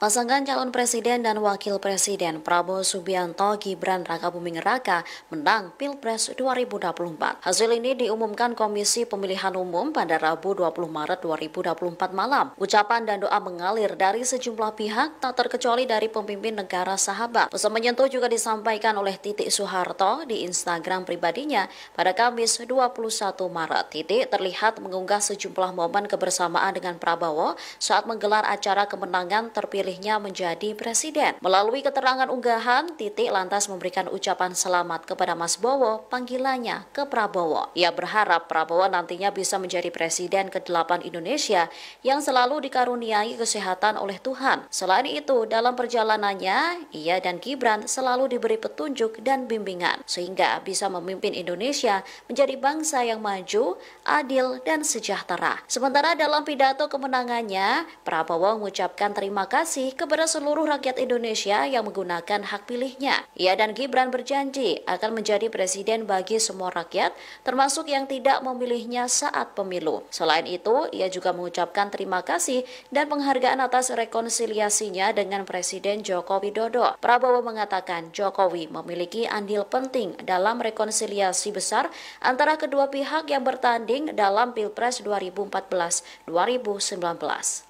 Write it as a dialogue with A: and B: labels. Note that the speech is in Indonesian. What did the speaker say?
A: Pasangan calon presiden dan wakil presiden Prabowo Subianto Gibran Raka Buming Raka menang Pilpres 2024. Hasil ini diumumkan Komisi Pemilihan Umum pada Rabu 20 Maret 2024 malam. Ucapan dan doa mengalir dari sejumlah pihak tak terkecuali dari pemimpin negara sahabat. Pesan menyentuh juga disampaikan oleh Titik Soeharto di Instagram pribadinya pada Kamis 21 Maret. Titik terlihat mengunggah sejumlah momen kebersamaan dengan Prabowo saat menggelar acara kemenangan terpilih terpilihnya menjadi presiden. Melalui keterangan unggahan, Titik lantas memberikan ucapan selamat kepada Mas Bowo, panggilannya ke Prabowo. Ia berharap Prabowo nantinya bisa menjadi presiden ke-8 Indonesia yang selalu dikaruniai kesehatan oleh Tuhan. Selain itu, dalam perjalanannya, ia dan Gibran selalu diberi petunjuk dan bimbingan sehingga bisa memimpin Indonesia menjadi bangsa yang maju, adil, dan sejahtera. Sementara dalam pidato kemenangannya, Prabowo mengucapkan terima kasih kasih kepada seluruh rakyat Indonesia yang menggunakan hak pilihnya. Ia dan Gibran berjanji akan menjadi presiden bagi semua rakyat, termasuk yang tidak memilihnya saat pemilu. Selain itu, ia juga mengucapkan terima kasih dan penghargaan atas rekonsiliasinya dengan Presiden Joko Widodo. Prabowo mengatakan Jokowi memiliki andil penting dalam rekonsiliasi besar antara kedua pihak yang bertanding dalam Pilpres 2014-2019.